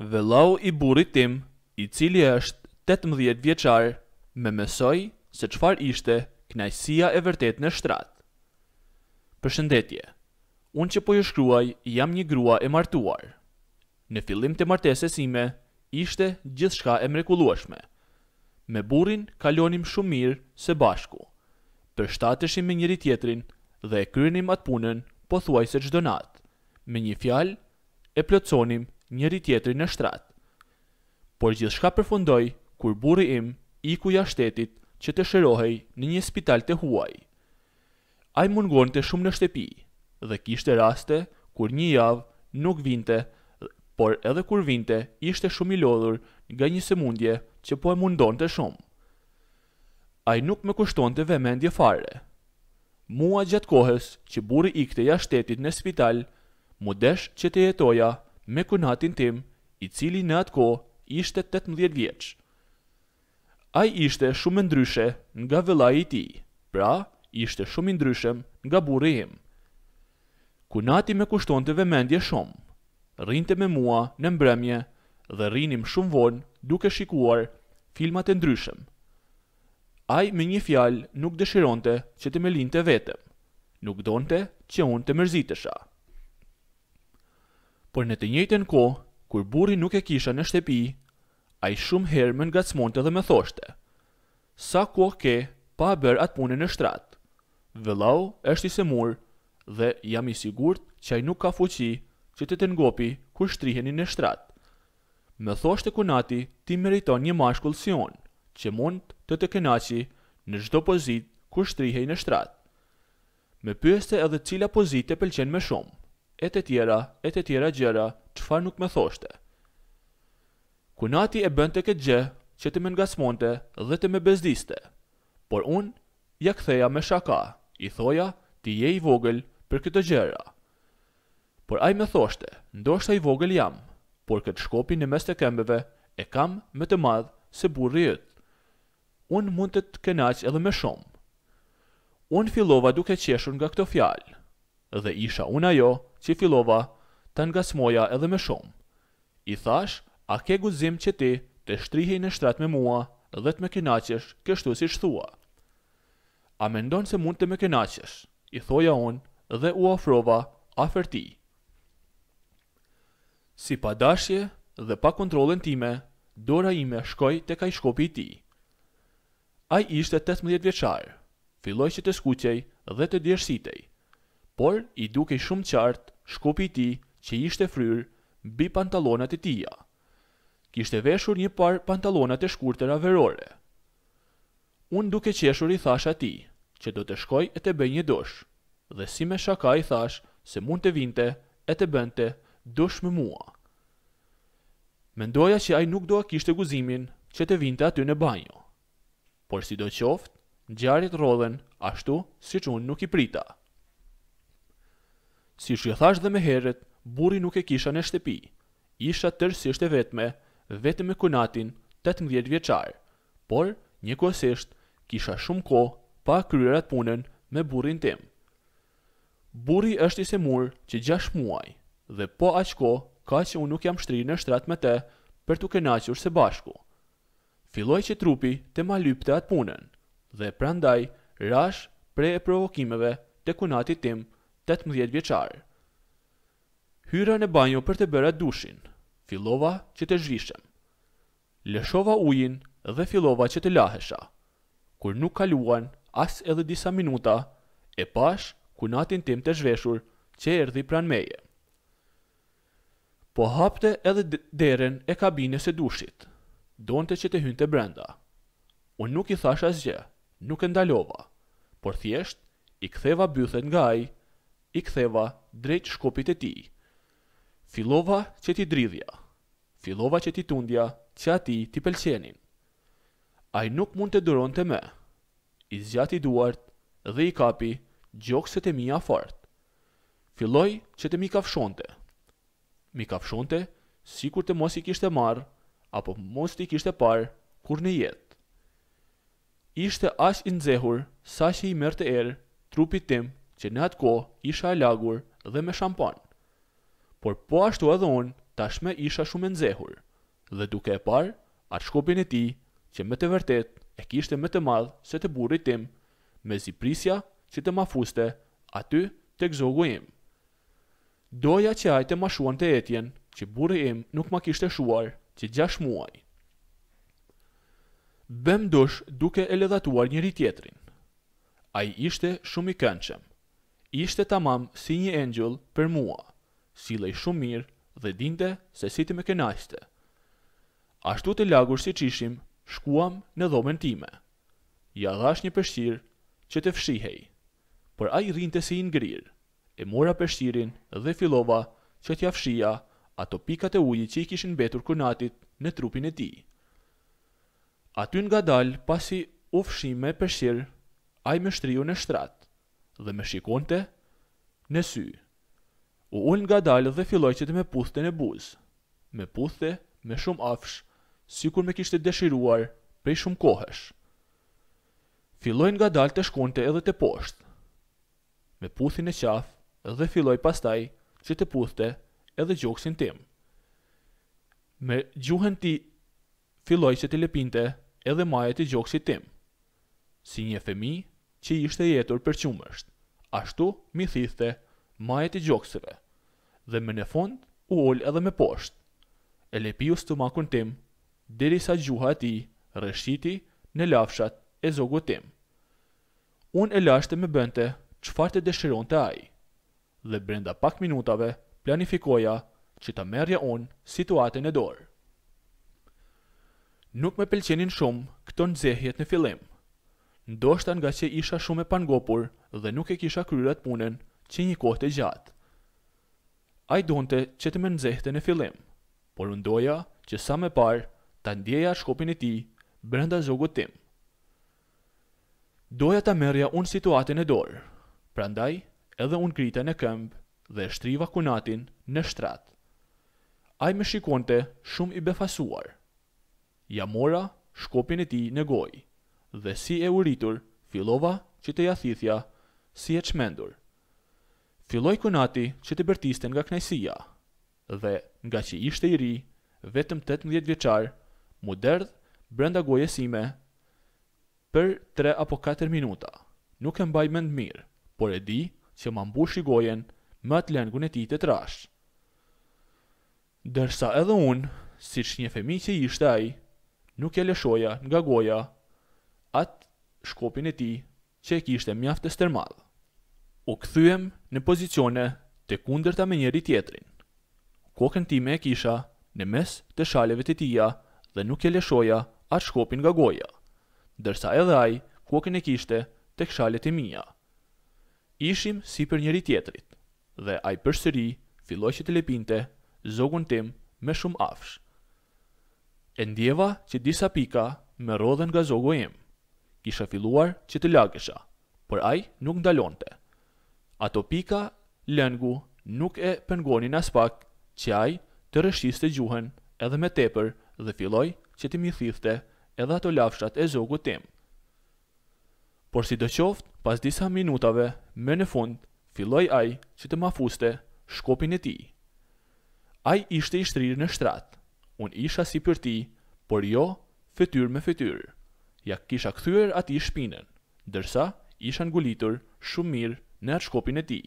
dhe lau i burit tim, i cili është 18 vjeqar, me mësoj se qfar ishte knajsia e vërtet në shtrat. Përshëndetje, unë që po ju shkruaj jam një grua e martuar. Në fillim të martesës sime, ishte shka e mrekulueshme. Me burin kalonim shumë mirë se bashku. Përshtateshim me njëri tjetrin dhe e kryenim atë punën po thuaj se gjdo natë. Me një fjalë, e plotësonim njëri tjetëri në shtrat. Por gjithë shka përfundoj, kur burri im, i kuja shtetit, që të shërohej në një spital të huaj. Ai mungon të shumë në shtepi, dhe kishte raste, kur një javë nuk vinte, por edhe kur vinte, ishte shumë i lodhur nga një mundje që po e mundon të shumë. Ai nuk me kushton të vemendje fare. Mua gjatë kohës, që burri i këte ja shtetit në spital, mudesh që të jetoja me kunatin tim, i cili në atë ko ishte 18 vjeç. Ai ishte shumë ndryshe nga vëllai i tij. Pra, ishte shumë i ndryshëm nga burri im. Kunati më kushtonte vëmendje shumë. Rrinte me mua në mbrëmje dhe rrinim shumë vonë duke shikuar filmat e ndryshëm. Ai me një fjalë nuk dëshironte që të më linte vetëm. Nuk donte që unë të mërzitesha por në të njëjtën kohë, kur burri nuk e kisha në shtëpi, ai shumë herë më ngacmonte dhe më thoshte: "Sa kohë ke pa bërë atë punën në shtrat?" Vëllau është i semur dhe jam i sigurt që ai nuk ka fuqi që të të ngopi kur shtriheni në shtrat. Më thoshte kunati, ti meriton një mashkull si unë, që mund të të kenaci në çdo pozitë kur shtrihej në shtrat. Më pyeste edhe cila pozit të pëlqen më shumë e të tjera, e të tjera gjera, qëfar nuk me thoshte. Kunati e bënte këtë gjë që të me nga smonte dhe të me bezdiste, por unë ja ktheja me shaka, i thoja ti je i vogël për këtë gjera. Por aj me thoshte, ndoshta i vogël jam, por këtë shkopin në mes të kembeve e kam me të madhë se burri jëtë. Unë mund të të kënaq edhe me shumë. Unë fillova duke qeshur nga këto fjalë, dhe isha unë ajo që filova të smoja edhe me shumë. I thash, a ke guzim që ti të shtrihej në shtrat me mua dhe të me kënaqesh kështu si shthua. A mendon se mund të me kënaqesh, i thoja unë dhe u ofrova afer ti. Si pa dashje dhe pa kontrolën time, dora ime shkoj të i shkopi ti. A i ishte 18 vjeqarë, filloj që të skuqej dhe të djersitej por i duke shumë qartë shkopi ti që ishte fryrë bi pantalonat e tia. Kishte veshur një par pantalonat e shkurtera verore. Unë duke qeshur i thash ati që do të shkoj e të bëj një dush, dhe si me shaka i thash se mund të vinte e të bënte dush me mua. Mendoja që aj nuk do a kishte guzimin që të vinte aty në banjo. Por si do qoftë, gjarit rodhen ashtu si që unë nuk i prita. Si që thash dhe me heret, buri nuk e kisha në shtepi. Isha tërësisht e vetme, vetëm me kunatin, 18 vjeqar, Por, një kisha shumë ko pa kryrat punën me burin tim. Buri është i se murë që gjash muaj, dhe po aqko ka që unë nuk jam shtri në shtrat me te për të kënaqur se bashku. Filoj që trupi të ma lypte atë punën, dhe prandaj rash pre e provokimeve të kunatit tim 18 vjeqarë. Hyra në banjo për të bëra dushin, filova që të zhvishem. Lëshova ujin dhe filova që të lahesha. Kur nuk kaluan as edhe disa minuta, e pash kunatin tim të zhveshur që erdi pran meje. Po hapte edhe deren e kabines e dushit, donte që të hynë të brenda. Unë nuk i thash asgjë, nuk e ndalova, por thjesht i ktheva bythet nga ajë i ktheva drejt shkopit e ti. Filova që ti dridhja, filova që ti tundja që ati ti pëlqenin. Ai nuk mund të dëron të me, i zjati duart dhe i kapi gjokset e mia fart. Filloi që të mi kafshonte. Mi kafshonte si kur të mos i kishte marr apo mos t'i kishte parë kur në jetë. Ishte ash i nxehur sa që i mërë të erë trupit tim që në atë kohë isha e lagur dhe me shampon. Por po ashtu edhe unë, tashme isha shumë e zehur, dhe duke e par, atë shkopin e ti, që me të vërtet e kishte me të madhë se të burrit tim, me ziprisja që të mafuste, aty të këzogu im. Doja që ajte ma shuan të etjen, që burri im nuk ma kishte shuar që gjash muaj. Bem dush duke e ledhatuar njëri tjetrin. A i ishte shumë i kënqem ishte tamam si një engjull për mua, si lej shumë mirë dhe dinte se si të me kënajste. Ashtu të lagur si qishim, shkuam në dhomen time. Ja dhash një përshqirë që të fshihej, për a i rinte si ingrirë, e mora përshqirin dhe filova që t'ja fshia ato pikat e ujit që i kishin betur kënatit në trupin e ti. Aty nga dalë pasi u fshime me përshqirë, a i me shtriju në shtratë dhe me shikonte në sy. U ullë nga dalë dhe filloj që të me puthte në buzë, me puthte me shumë afsh, si kur me kishtë të deshiruar prej shumë kohësh. Filloj nga dalë të shkonte edhe të poshtë, me puthin e qafë dhe filloj pastaj që të puthte edhe gjokësin tim. Me gjuhën ti filloj që të lepinte edhe majet i gjoksit tim, si një femi që i ishte jetur për qumësht. Ashtu, mi thithë, majet i gjokseve, dhe me në fund, u olë edhe me poshtë. E lepius të makun tim, diri sa gjuha ti, rëshqiti në lafshat e zogu tim. Unë e lashte me bënte, qëfar të dëshiron të ai, dhe brenda pak minutave, planifikoja që të merja unë situatën e dorë. Nuk me pelqenin shumë këto nëzehjet në filim, ndoshta nga që isha shumë e pangopur dhe nuk e kisha kryrat punën që një kohë të gjatë. A i donte që të me nëzehte në filim, por undoja që sa me parë të ndjeja shkopin e ti brenda zogut tim. Doja ta merja unë situatën e dorë, prandaj edhe unë krita në këmbë dhe shtriva kunatin në shtrat. A i me shikonte shumë i befasuar. Ja mora shkopin e ti në gojë dhe si e uritur, filova që të jathithja, si e qmendur. Filoj kunati që të bërtiste nga knajsia, dhe nga që ishte i ri, vetëm 18 vjeqar, mu derdh brenda gojesime, për 3 apo 4 minuta. Nuk e mbaj mend mirë, por e di që ma mbush i gojen më atë lëngu në ti të trash. Dërsa edhe unë, si që një femi që ishte ai, nuk e leshoja nga goja, atë shkopin e ti që e kishte mjaftë të stërmadhë. U këthyem në pozicione të kunder të me njeri tjetrin. Kokën ti me e kisha në mes të shaleve të tia dhe nuk e leshoja atë shkopin nga goja, dërsa edhe ai kokën e kishte të këshalet e mija. Ishim si për njeri tjetrit dhe aj përsëri filloj që të lepinte zogun tim me shumë afsh. E ndjeva që disa pika me rodhen nga zogo imë kisha filluar që të lagësha, për aj nuk ndalonte. Ato pika, lëngu, nuk e pëngonin as pak që aj të rëshqiste gjuhen edhe me tepër dhe filloj që të mithifte edhe ato lafshat e zogu tim. Por si do qoftë, pas disa minutave, me në fund, filloj aj që të mafuste shkopin e ti. Aj ishte ishtërirë në shtratë, unë isha si për ti, por jo fëtyr me fëtyrë ja kisha kthyer ati shpinën, ndërsa isha ngulitur shumë mirë në atë shkopin e tij.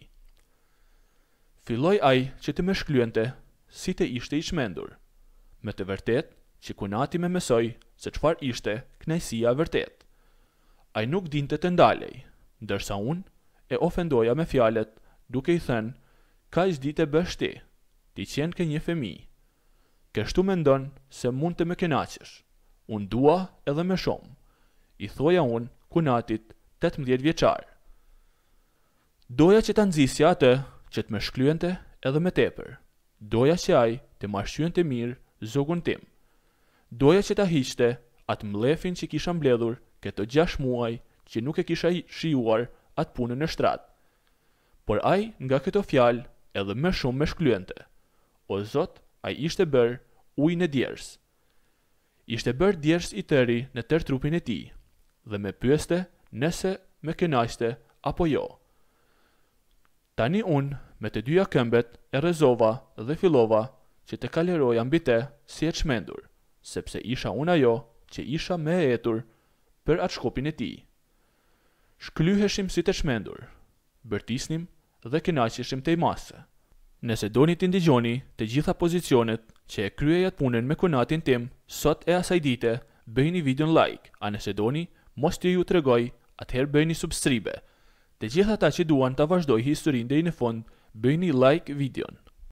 Filloi ai që të më shkluente si të ishte i shmendur, Me të vërtet, që kunati me mësoj se qëfar ishte knajsia vërtet. A nuk dinte të ndalej, ndërsa unë e ofendoja me fjalet duke i thënë, ka i zdite bësh ti, ti qenë ke një femi. Kështu me ndonë se mund të me kenacish, unë dua edhe me shumë i thoja unë kunatit 18 vjeqar. Doja që të nëzisja atë që të më shkluente edhe me tepër. Doja që ajë të më të mirë zogun tim. Doja që të hishte atë mlefin që kisha mbledhur këto gjash muaj që nuk e kisha shijuar atë punën në shtratë. Por ajë nga këto fjalë edhe më shumë më shkluente. O zot, ajë ishte bërë ujë në djersë. Ishte bërë djersë i tëri në tërë trupin e ti, dhe me pyeste nëse me kënajste apo jo. Tani unë me të dyja këmbet e rezova dhe filova që të mbi te si e qmendur, sepse isha unë ajo që isha me etur për atë shkopin e ti. Shklyheshim si të qmendur, bërtisnim dhe kënaqeshim të i masë. Nëse doni të ndigjoni të gjitha pozicionet që e kryeja të punën me kunatin tim, sot e asaj dite, bëjni videon like, a nëse doni, mos të ju të regoj, atëherë bëjni subscribe. Të gjitha ta që duan të vazhdoj historin dhe i në fond, bëjni like videon.